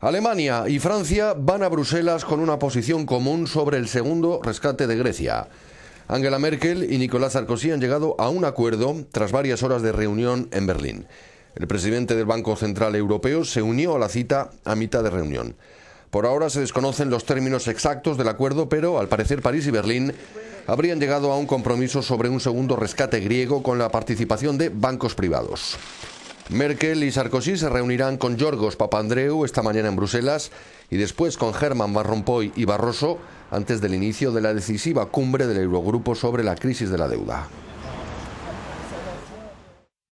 Alemania y Francia van a Bruselas con una posición común sobre el segundo rescate de Grecia. Angela Merkel y Nicolás Sarkozy han llegado a un acuerdo tras varias horas de reunión en Berlín. El presidente del Banco Central Europeo se unió a la cita a mitad de reunión. Por ahora se desconocen los términos exactos del acuerdo, pero al parecer París y Berlín habrían llegado a un compromiso sobre un segundo rescate griego con la participación de bancos privados. Merkel y Sarkozy se reunirán con Yorgos Papandreou esta mañana en Bruselas y después con Germán Van y Barroso antes del inicio de la decisiva cumbre del Eurogrupo sobre la crisis de la deuda.